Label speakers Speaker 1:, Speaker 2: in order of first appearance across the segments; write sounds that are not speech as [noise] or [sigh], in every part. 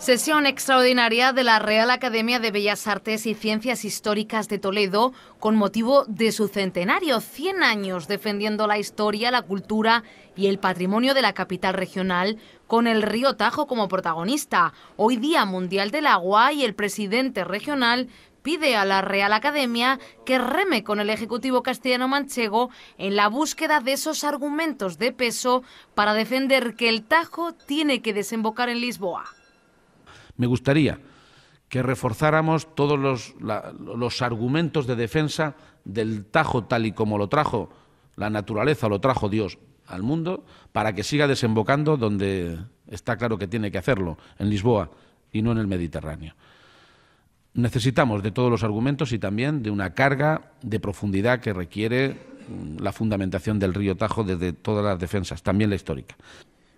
Speaker 1: Sesión extraordinaria de la Real Academia de Bellas Artes y Ciencias Históricas de Toledo con motivo de su centenario, 100 años defendiendo la historia, la cultura y el patrimonio de la capital regional con el río Tajo como protagonista. Hoy Día Mundial del Agua y el presidente regional pide a la Real Academia que reme con el Ejecutivo castellano manchego en la búsqueda de esos argumentos de peso para defender que el Tajo tiene que desembocar en Lisboa.
Speaker 2: Me gustaría que reforzáramos todos los, argumentos de defensa del Tajo tal y como lo trajo la naturaleza, lo trajo Dios al mundo, para que siga desembocando donde está claro que tiene que hacerlo, en Lisboa y no en el Mediterráneo. Necesitamos de todos los argumentos y también de una carga de profundidad que requiere la fundamentación del río Tajo desde todas las defensas, también la histórica.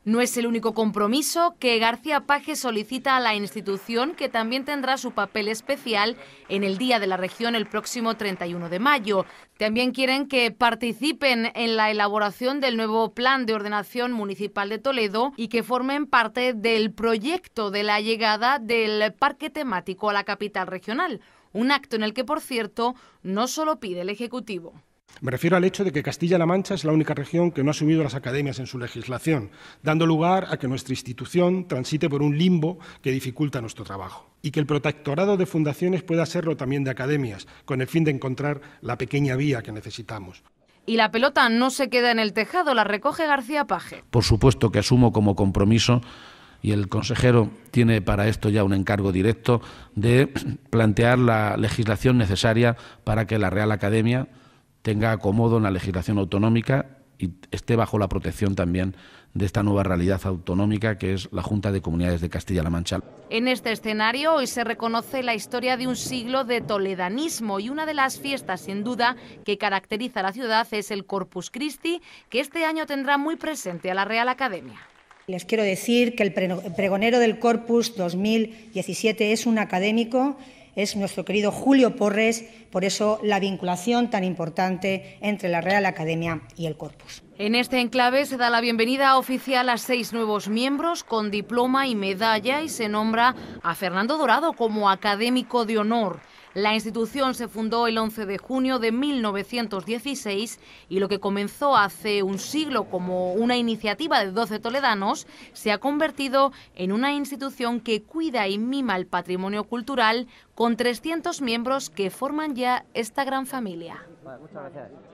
Speaker 1: No es el único compromiso que García Paje solicita a la institución, que también tendrá su papel especial en el Día de la Región el próximo 31 de mayo. También quieren que participen en la elaboración del nuevo Plan de Ordenación Municipal de Toledo y que formen parte del proyecto de la llegada del Parque Temático a la capital regional. Un acto en el que, por cierto, no solo pide el Ejecutivo.
Speaker 3: Me refiero al hecho de que Castilla-La Mancha es la única región que no ha asumido las academias en su legislación, dando lugar a que nuestra institución transite por un limbo que dificulta nuestro trabajo y que el protectorado de fundaciones pueda serlo también de academias, con el fin de encontrar la pequeña vía que necesitamos.
Speaker 1: Y la pelota no se queda en el tejado, la recoge García Paje.
Speaker 2: Por supuesto que asumo como compromiso, y el consejero tiene para esto ya un encargo directo, de [clears throat] plantear la legislación necesaria para que la Real Academia tenga acomodo en la legislación autonómica y esté bajo la protección también de esta nueva realidad autonómica que es la Junta de Comunidades de Castilla-La Mancha.
Speaker 1: En este escenario hoy se reconoce la historia de un siglo de toledanismo y una de las fiestas sin duda que caracteriza a la ciudad es el Corpus Christi, que este año tendrá muy presente a la Real Academia. Les quiero decir que el pregonero del Corpus 2017 es un académico es nuestro querido Julio Porres, por eso la vinculación tan importante entre la Real Academia y el Corpus. En este enclave se da la bienvenida oficial a seis nuevos miembros con diploma y medalla y se nombra a Fernando Dorado como académico de honor. La institución se fundó el 11 de junio de 1916 y lo que comenzó hace un siglo como una iniciativa de 12 toledanos se ha convertido en una institución que cuida y mima el patrimonio cultural con 300 miembros que forman ya esta gran familia.